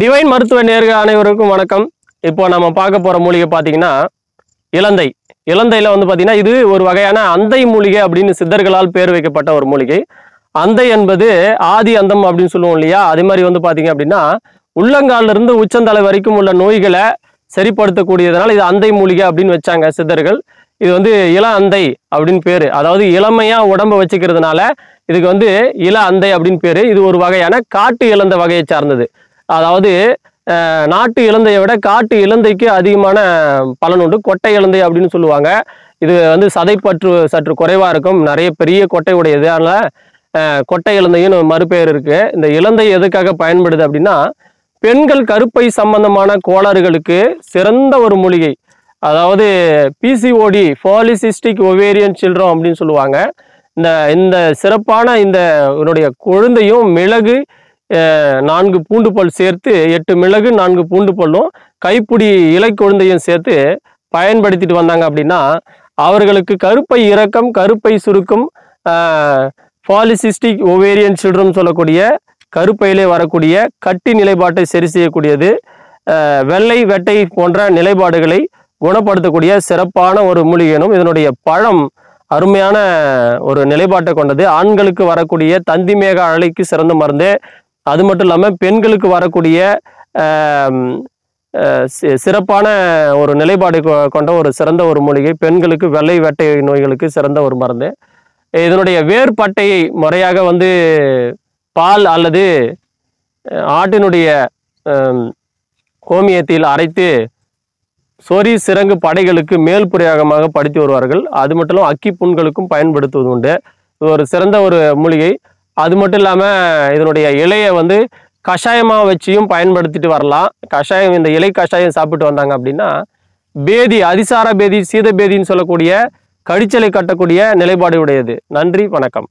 divine மருத்துவ நேர்கள் அனைவருக்கும் வணக்கம் இப்போ நம்ம பார்க்க போகிற மூலிகை பார்த்தீங்கன்னா இலந்தை இலந்தையில் வந்து பார்த்தீங்கன்னா இது ஒரு வகையான அந்தை மூலிகை அப்படின்னு சித்தர்களால் பேர் வைக்கப்பட்ட ஒரு மூலிகை அந்தை என்பது ஆதி அந்தம் அப்படின்னு சொல்லுவோம் இல்லையா அதே மாதிரி வந்து பார்த்தீங்க அப்படின்னா உள்ளங்காலிருந்து உச்சந்தலை வரைக்கும் உள்ள நோய்களை சரிப்படுத்தக்கூடியதனால் இது அந்தை மூலிகை அப்படின்னு வச்சாங்க சித்தர்கள் இது வந்து இள அந்தை அப்படின்னு பேர் அதாவது இளமையாக உடம்பு வச்சுக்கிறதுனால இதுக்கு வந்து இள அந்தை அப்படின்னு பேர் இது ஒரு வகையான காட்டு இழந்த வகையை சார்ந்தது அதாவது நாட்டு இலந்தையை விட காட்டு இலந்தைக்கு அதிகமான பலன் உண்டு கொட்டை இலந்தை அப்படின்னு சொல்லுவாங்க இது வந்து சதைப்பற்று சற்று குறைவாக இருக்கும் நிறைய பெரிய கொட்டை உடையது அதனால் கொட்டை இலந்தையும் மறுபெயர் இருக்குது இந்த இலந்தை எதுக்காக பயன்படுது அப்படின்னா பெண்கள் கருப்பை சம்பந்தமான கோளாறுகளுக்கு சிறந்த ஒரு மூலிகை அதாவது பிசிஓடி ஃபாலிசிஸ்டிக் ஒவேரியன் சில்ட்ரம் அப்படின்னு சொல்லுவாங்க இந்த இந்த சிறப்பான இந்த என்னுடைய குழந்தையும் மிளகு நான்கு பூண்டு பல் சேர்த்து எட்டு மிளகு நான்கு பூண்டு பல்லும் கைப்பிடி இலை குழந்தையும் சேர்த்து பயன்படுத்திட்டு வந்தாங்க அப்படின்னா அவர்களுக்கு கருப்பை இறக்கம் கருப்பை சுருக்கம் பாலிசிஸ்டிக் ஒவேரியன் சில்ட்ரன் சொல்லக்கூடிய கருப்பையிலே வரக்கூடிய கட்டி நிலைப்பாட்டை சரி செய்யக்கூடியது வெள்ளை வெட்டை போன்ற நிலைப்பாடுகளை குணப்படுத்தக்கூடிய சிறப்பான ஒரு மூலிகையினும் இதனுடைய பழம் அருமையான ஒரு நிலைப்பாட்டை கொண்டது ஆண்களுக்கு வரக்கூடிய தந்தி மேக அழைக்கு சிறந்த மருந்து அது மட்டும் இல்லாமல் பெண்களுக்கு வரக்கூடிய சிறப்பான ஒரு நிலைப்பாடு கொண்ட ஒரு சிறந்த ஒரு மூலிகை பெண்களுக்கு வெள்ளை வேட்டை நோய்களுக்கு சிறந்த ஒரு மருந்து இதனுடைய வேர்பட்டையை முறையாக வந்து பால் அல்லது ஆட்டினுடைய கோமியத்தில் அரைத்து சொறி சிறங்கு படைகளுக்கு மேல் புரியாகமாக படுத்தி வருவார்கள் அது மட்டும் அக்கி புண்களுக்கும் பயன்படுத்துவது உண்டு ஒரு சிறந்த ஒரு மூலிகை அது மட்டும் இல்லாமல் இதனுடைய இலையை வந்து கஷாயமாக வச்சியும் பயன்படுத்திட்டு வரலாம் கஷாயம் இந்த இலை கஷாயம் சாப்பிட்டு வந்தாங்க அப்படின்னா பேதி அதிசார பேதி சீத பேதின்னு சொல்லக்கூடிய கடிச்சலை கட்டக்கூடிய நிலைப்பாடு உடையது நன்றி வணக்கம்